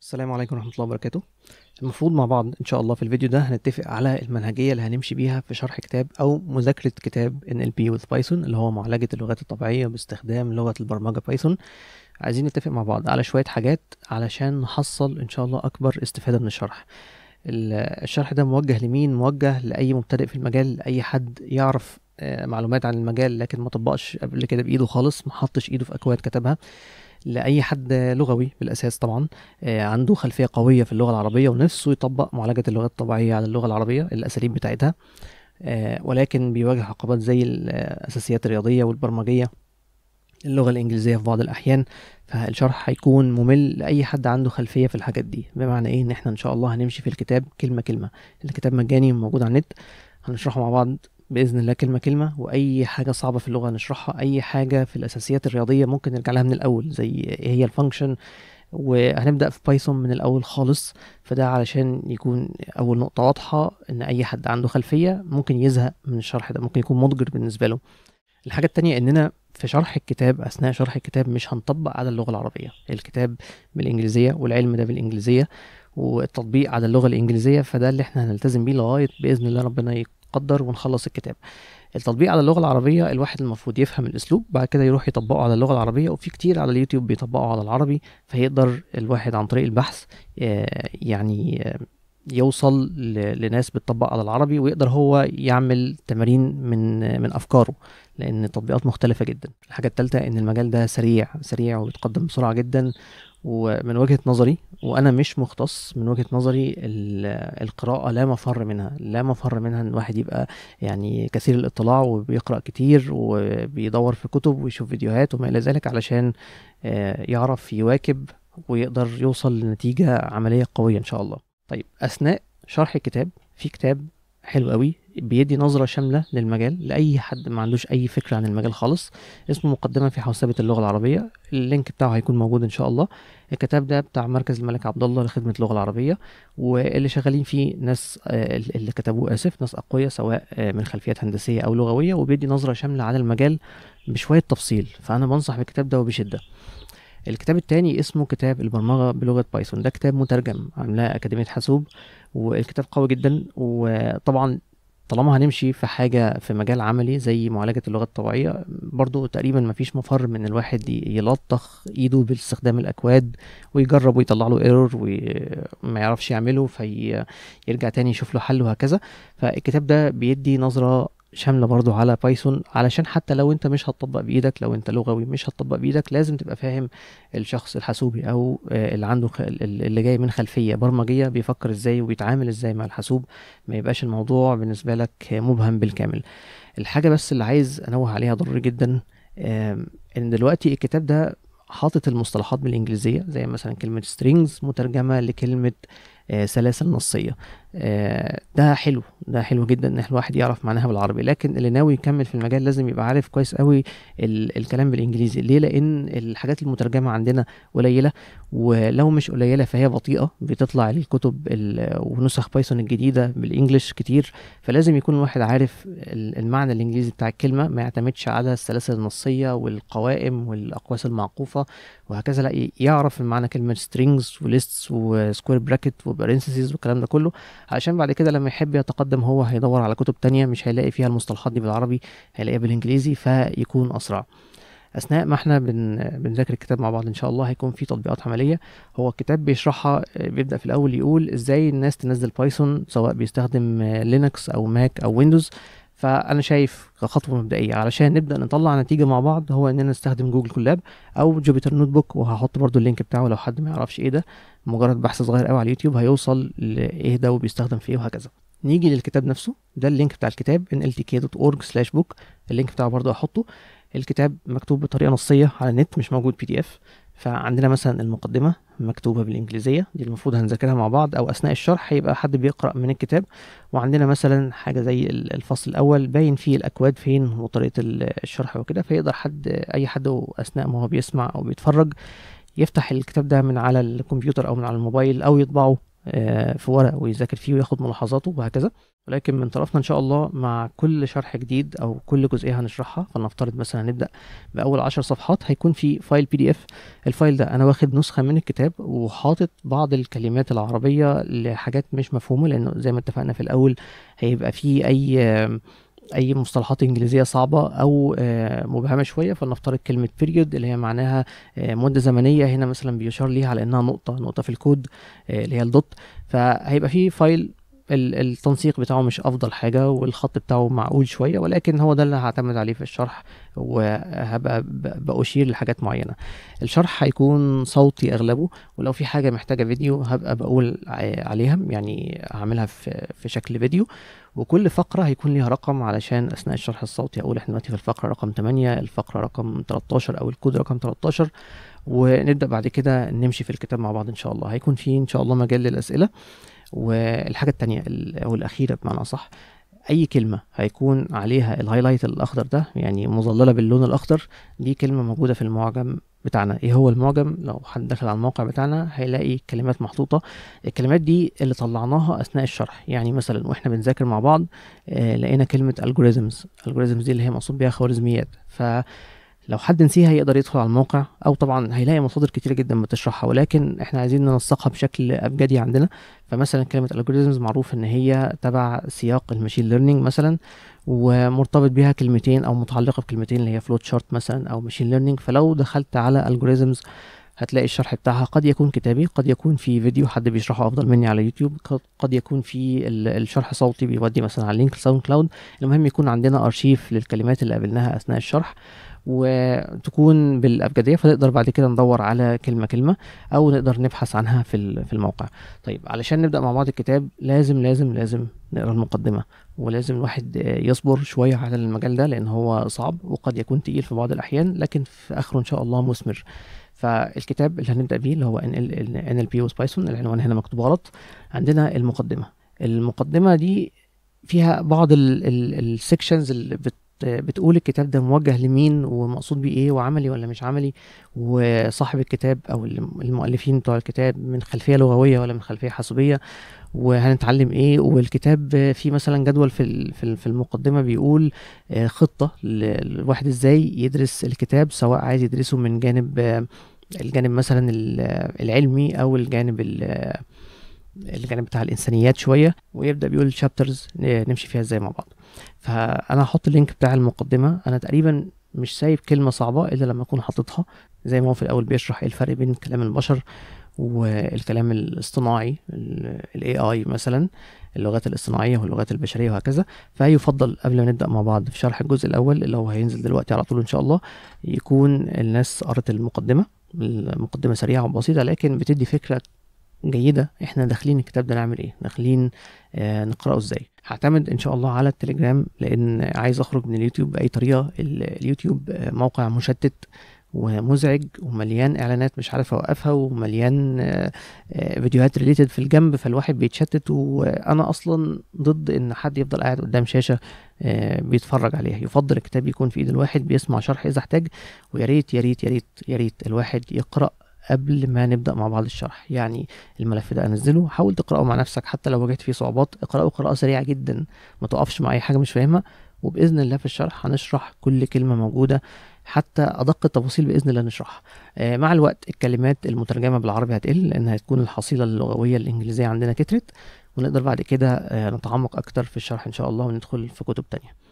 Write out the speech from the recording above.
السلام عليكم ورحمة الله وبركاته المفروض مع بعض إن شاء الله في الفيديو ده هنتفق على المنهجية اللي هنمشي بيها في شرح كتاب أو مذاكرة كتاب NLP with Python اللي هو معالجة اللغات الطبيعية باستخدام لغة البرمجة بايثون عايزين نتفق مع بعض على شوية حاجات علشان نحصل إن شاء الله أكبر استفادة من الشرح الشرح ده موجه لمين موجه لأي مبتدئ في المجال لأي حد يعرف آه، معلومات عن المجال لكن ما طبقش قبل كده بإيده خالص ما حطش إيده في أكواد كتبها لاي حد لغوي بالاساس طبعا آه، عنده خلفيه قويه في اللغه العربيه ونفسه يطبق معالجه اللغات الطبيعيه على اللغه العربيه الاساليب بتاعتها آه، ولكن بيواجه عقبات زي الاساسيات الرياضيه والبرمجيه اللغه الانجليزيه في بعض الاحيان فالشرح هيكون ممل لاي حد عنده خلفيه في الحاجات دي بمعنى ايه ان احنا ان شاء الله هنمشي في الكتاب كلمه كلمه الكتاب مجاني موجود على النت هنشرحه مع بعض باذن الله كلمه كلمه واي حاجه صعبه في اللغه نشرحها اي حاجه في الاساسيات الرياضيه ممكن نرجع لها من الاول زي ايه هي الفانكشن وهنبدا في بايثون من الاول خالص فده علشان يكون اول نقطه واضحه ان اي حد عنده خلفيه ممكن يزهق من الشرح ده ممكن يكون مضجر بالنسبه له الحاجه التانية اننا في شرح الكتاب اثناء شرح الكتاب مش هنطبق على اللغه العربيه الكتاب بالانجليزيه والعلم ده بالانجليزيه والتطبيق على اللغه الانجليزيه فده اللي احنا هنلتزم بيه لغايه باذن الله ربنا نقدر ونخلص الكتاب التطبيق على اللغه العربيه الواحد المفروض يفهم الاسلوب بعد كده يروح يطبقه على اللغه العربيه وفي كتير على اليوتيوب بيطبقوا على العربي فيقدر الواحد عن طريق البحث آه، يعني آه، يوصل لناس بتطبق على العربي ويقدر هو يعمل تمارين من من افكاره لان التطبيقات مختلفه جدا الحاجه الثالثه ان المجال ده سريع سريع وبيتقدم بسرعه جدا ومن وجهه نظري وانا مش مختص من وجهه نظري القراءه لا مفر منها لا مفر منها ان الواحد يبقى يعني كثير الاطلاع وبيقرا كتير وبيدور في كتب ويشوف فيديوهات وما الى ذلك علشان آه، يعرف يواكب ويقدر يوصل لنتيجه عمليه قويه ان شاء الله طيب اثناء شرح الكتاب في كتاب حلو قوي بيدي نظرة شاملة للمجال لأي حد ما عندوش أي فكرة عن المجال خالص اسمه مقدمة في حوسبة اللغة العربية اللينك بتاعه هيكون موجود إن شاء الله الكتاب ده بتاع مركز الملك عبد الله لخدمة اللغة العربية واللي شغالين فيه ناس آه، اللي كتبوه آسف ناس أقوياء سواء آه، من خلفيات هندسية أو لغوية وبيدي نظرة شاملة على المجال بشوية تفصيل فأنا بنصح بالكتاب ده وبشدة الكتاب التاني اسمه كتاب البرمجة بلغة بايثون ده كتاب مترجم عاملاه أكاديمية حاسوب والكتاب قوي جدا وطبعا طالما هنمشي في حاجة في مجال عملي زي معالجة اللغة الطبيعية برضو تقريبا مفيش مفر من الواحد يلطخ ايده باستخدام الاكواد ويجرب ويطلع له ايرور وما يعرفش يعمله فيرجع في تاني يشوف له حل وهكذا فالكتاب ده بيدي نظرة شامله برضو على بايثون علشان حتى لو انت مش هتطبق بايدك لو انت لغوي مش هتطبق بايدك لازم تبقى فاهم الشخص الحاسوبي او آه، اللي عنده اللي جاي من خلفيه برمجيه بيفكر ازاي وبيتعامل ازاي مع الحاسوب ما يبقاش الموضوع بالنسبه لك مبهم بالكامل الحاجه بس اللي عايز انوه عليها ضروري جدا ان دلوقتي الكتاب ده حاطط المصطلحات بالانجليزيه زي مثلا كلمه strings مترجمه لكلمه آه، سلاسل نصيه آه، ده حلو ده حلو جدا ان الواحد يعرف معناها بالعربي لكن اللي ناوي يكمل في المجال لازم يبقى عارف كويس قوي ال الكلام بالانجليزي ليه لان الحاجات المترجمه عندنا قليله ولو مش قليله فهي بطيئه بتطلع الكتب ونسخ بايثون الجديده بالانجلش كتير فلازم يكون الواحد عارف المعنى الانجليزي بتاع الكلمه ما يعتمدش على السلاسل النصيه والقوائم والاقواس المعقوفه وهكذا لا يعرف المعنى كلمه سترينجز وليستس وسكوير براكت وبارنسيز والكلام ده كله علشان بعد كده لما يحب يتقدم هو هيدور على كتب تانية مش هيلاقي فيها المصطلحات دي بالعربي هيلاقيها بالانجليزي فيكون اسرع اثناء ما احنا بن... بنذاكر الكتاب مع بعض ان شاء الله هيكون في تطبيقات عمليه هو الكتاب بيشرحها بيبدا في الاول يقول ازاي الناس تنزل بايثون سواء بيستخدم لينكس او ماك او ويندوز فانا شايف خطوه مبدئيه علشان نبدا نطلع نتيجه مع بعض هو اننا نستخدم جوجل كولاب او جوبيتر نوت بوك وهحط برضو اللينك بتاعه لو حد ما يعرفش ايه ده مجرد بحث صغير قوي على اليوتيوب هيوصل لايه ده وبيستخدم في ايه وهكذا نيجي للكتاب نفسه ده اللينك بتاع الكتاب nltk.org/book اللينك بتاعه برضو هحطه الكتاب مكتوب بطريقه نصيه على النت مش موجود بي دي اف فعندنا مثلا المقدمة مكتوبة بالإنجليزية دي المفروض هنذاكرها مع بعض أو أثناء الشرح هيبقى حد بيقرأ من الكتاب وعندنا مثلا حاجة زي الفصل الأول باين فيه الأكواد فين وطريقة الشرح وكده فيقدر حد أي حد أثناء ما هو بيسمع أو بيتفرج يفتح الكتاب ده من على الكمبيوتر أو من على الموبايل أو يطبعه آه، في ورق ويذاكر فيه وياخد ملاحظاته وهكذا ولكن من طرفنا ان شاء الله مع كل شرح جديد او كل جزئيه هنشرحها فلنفترض مثلا هنبدا باول عشر صفحات هيكون في فايل بي دي اف الفايل ده انا واخد نسخه من الكتاب وحاطط بعض الكلمات العربيه لحاجات مش مفهومه لانه زي ما اتفقنا في الاول هيبقى في اي اي مصطلحات انجليزيه صعبه او آه، مبهمه شويه فلنفترض كلمه بيريود اللي هي معناها آه، مده زمنيه هنا مثلا بيشار ليها على انها نقطه نقطه في الكود آه، اللي هي الدوت فهيبقى في فايل التنسيق بتاعه مش افضل حاجه والخط بتاعه معقول شويه ولكن هو ده اللي هعتمد عليه في الشرح وهبقى باشير لحاجات معينه الشرح هيكون صوتي اغلبه ولو في حاجه محتاجه فيديو هبقى بقول عليها يعني هعملها في في شكل فيديو وكل فقره هيكون ليها رقم علشان اثناء الشرح الصوتي اقول احنا دلوقتي في الفقره رقم 8 الفقره رقم 13 او الكود رقم 13 ونبدا بعد كده نمشي في الكتاب مع بعض ان شاء الله هيكون في ان شاء الله مجال للاسئله والحاجه الثانيه او الاخيره بمعنى صح اي كلمه هيكون عليها الهايلايت الاخضر ده يعني مظلله باللون الاخضر دي كلمه موجوده في المعجم بتاعنا ايه هو المعجم لو حد دخل على الموقع بتاعنا هيلاقي كلمات محطوطه الكلمات دي اللي طلعناها اثناء الشرح يعني مثلا واحنا بنذاكر مع بعض آه لقينا كلمه algorithms algorithms دي اللي هي مقصود بيها خوارزميات ف لو حد نسيها يقدر يدخل على الموقع او طبعا هيلاقي مصادر كتير جدا بتشرحها ولكن احنا عايزين ننسقها بشكل ابجدي عندنا فمثلا كلمه الجوريزمز معروف ان هي تبع سياق الماشين ليرنينج مثلا ومرتبط بيها كلمتين او متعلقه بكلمتين اللي هي فلوت شارت مثلا او ماشين ليرنينج فلو دخلت على الجوريزمز هتلاقي الشرح بتاعها قد يكون كتابي قد يكون في فيديو حد بيشرحه افضل مني على يوتيوب قد يكون في الشرح صوتي بيودي مثلا على لينك ساوند كلاود المهم يكون عندنا ارشيف للكلمات اللي قابلناها اثناء الشرح وتكون بالابجديه فنقدر بعد كده ندور على كلمه كلمه او نقدر نبحث عنها في في الموقع طيب علشان نبدا مع بعض الكتاب لازم لازم لازم نقرا المقدمه ولازم الواحد يصبر شويه على المجال ده لان هو صعب وقد يكون تقيل في بعض الاحيان لكن في اخره ان شاء الله مثمر فالكتاب اللي هنبدا بيه اللي هو ان ال بي وسبايسون العنوان هنا مكتوب غلط عندنا المقدمه المقدمه دي فيها بعض السكشنز اللي بت بتقول الكتاب ده موجه لمين ومقصود بيه ايه وعملي ولا مش عملي وصاحب الكتاب او المؤلفين بتوع الكتاب من خلفيه لغويه ولا من خلفيه حاسوبيه وهنتعلم ايه والكتاب في مثلا جدول في في المقدمه بيقول آه، خطه الواحد ازاي يدرس الكتاب سواء عايز يدرسه من جانب الجانب مثلا العلمي او الجانب الجانب بتاع الانسانيات شويه ويبدا بيقول شابترز آه، نمشي فيها ازاي مع بعض فانا هحط اللينك بتاع المقدمه انا تقريبا مش سايب كلمه صعبه الا لما اكون حاططها زي ما هو في الاول بيشرح ايه الفرق بين كلام البشر والكلام الاصطناعي الاي اي مثلا اللغات الاصطناعيه واللغات البشريه وهكذا فيفضل قبل ما نبدا مع بعض في شرح الجزء الاول اللي هو هينزل دلوقتي على طول ان شاء الله يكون الناس قرت المقدمه المقدمه سريعه وبسيطه لكن بتدي فكره جيده احنا داخلين الكتاب ده نعمل ايه داخلين آه، نقراه ازاي هعتمد ان شاء الله على التليجرام لان عايز اخرج من اليوتيوب باي طريقه اليوتيوب موقع مشتت ومزعج ومليان اعلانات مش عارف اوقفها ومليان آه، فيديوهات ريليتد في الجنب فالواحد بيتشتت وانا اصلا ضد ان حد يفضل قاعد قدام شاشه آه، بيتفرج عليها يفضل الكتاب يكون في ايد الواحد بيسمع شرح اذا احتاج ويا ريت يا ريت يا ريت يا ريت الواحد يقرا قبل ما نبدا مع بعض الشرح يعني الملف ده انزله حاول تقراه مع نفسك حتى لو واجهت فيه صعوبات اقراه قراءه سريعه جدا ما توقفش مع اي حاجه مش فاهمها وباذن الله في الشرح هنشرح كل كلمه موجوده حتى ادق التفاصيل باذن الله نشرحها آه مع الوقت الكلمات المترجمه بالعربي هتقل لان هتكون الحصيله اللغويه الانجليزيه عندنا كترت ونقدر بعد كده آه نتعمق اكتر في الشرح ان شاء الله وندخل في كتب تانيه